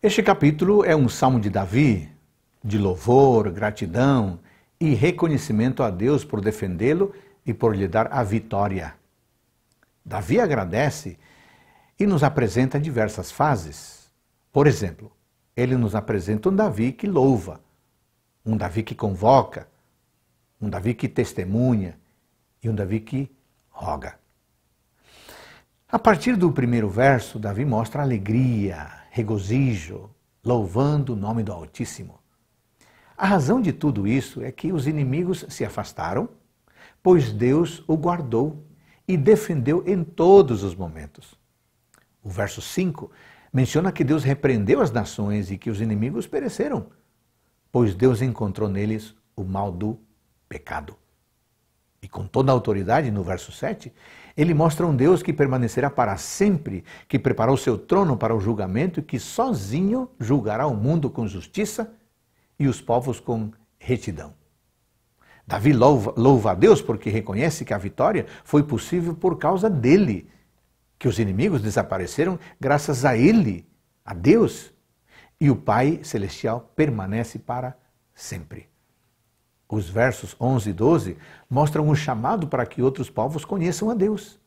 Este capítulo é um salmo de Davi, de louvor, gratidão e reconhecimento a Deus por defendê-lo e por lhe dar a vitória. Davi agradece e nos apresenta diversas fases. Por exemplo, ele nos apresenta um Davi que louva, um Davi que convoca, um Davi que testemunha e um Davi que roga. A partir do primeiro verso, Davi mostra alegria, regozijo, louvando o nome do Altíssimo. A razão de tudo isso é que os inimigos se afastaram, pois Deus o guardou e defendeu em todos os momentos. O verso 5 menciona que Deus repreendeu as nações e que os inimigos pereceram, pois Deus encontrou neles o mal do pecado. E com toda a autoridade, no verso 7, ele mostra um Deus que permanecerá para sempre, que preparou seu trono para o julgamento e que sozinho julgará o mundo com justiça e os povos com retidão. Davi louva, louva a Deus porque reconhece que a vitória foi possível por causa dele, que os inimigos desapareceram graças a ele, a Deus, e o Pai Celestial permanece para sempre os versos 11 e 12 mostram um chamado para que outros povos conheçam a Deus.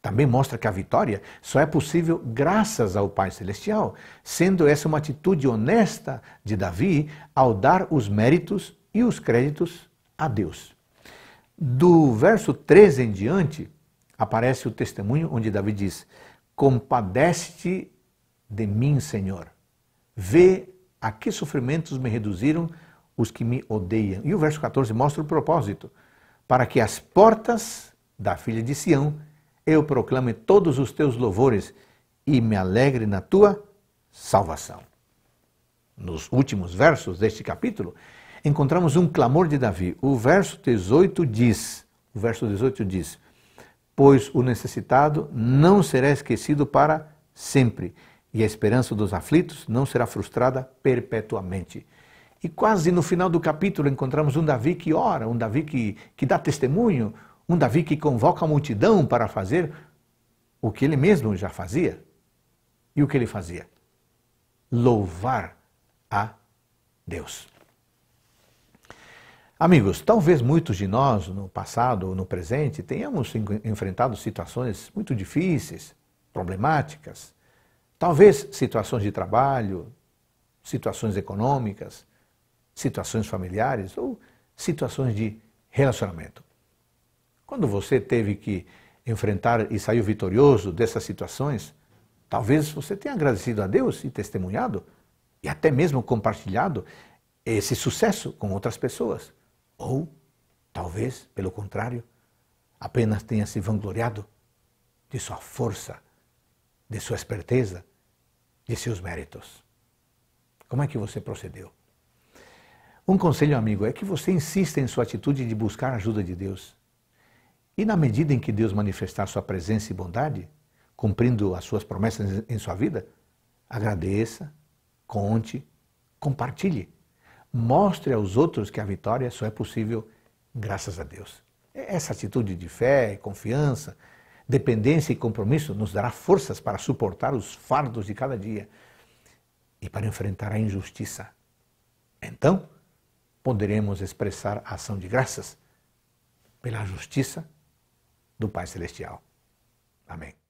Também mostra que a vitória só é possível graças ao Pai Celestial, sendo essa uma atitude honesta de Davi ao dar os méritos e os créditos a Deus. Do verso 13 em diante, aparece o testemunho onde Davi diz: Compadece-te de mim, Senhor. Vê a que sofrimentos me reduziram os que me odeiam. E o verso 14 mostra o propósito: para que as portas da filha de Sião eu proclame todos os teus louvores e me alegre na tua salvação. Nos últimos versos deste capítulo, encontramos um clamor de Davi. O verso 18 diz: o verso 18 diz: Pois o necessitado não será esquecido para sempre, e a esperança dos aflitos não será frustrada perpetuamente. E quase no final do capítulo encontramos um Davi que ora, um Davi que, que dá testemunho, um Davi que convoca a multidão para fazer o que ele mesmo já fazia. E o que ele fazia? Louvar a Deus. Amigos, talvez muitos de nós, no passado ou no presente, tenhamos enfrentado situações muito difíceis, problemáticas, talvez situações de trabalho, situações econômicas, situações familiares ou situações de relacionamento. Quando você teve que enfrentar e saiu vitorioso dessas situações, talvez você tenha agradecido a Deus e testemunhado, e até mesmo compartilhado esse sucesso com outras pessoas. Ou, talvez, pelo contrário, apenas tenha se vangloriado de sua força, de sua esperteza, de seus méritos. Como é que você procedeu? Um conselho, amigo, é que você insista em sua atitude de buscar a ajuda de Deus. E na medida em que Deus manifestar sua presença e bondade, cumprindo as suas promessas em sua vida, agradeça, conte, compartilhe. Mostre aos outros que a vitória só é possível graças a Deus. Essa atitude de fé, confiança, dependência e compromisso nos dará forças para suportar os fardos de cada dia e para enfrentar a injustiça. Então, poderemos expressar a ação de graças pela justiça do Pai Celestial. Amém.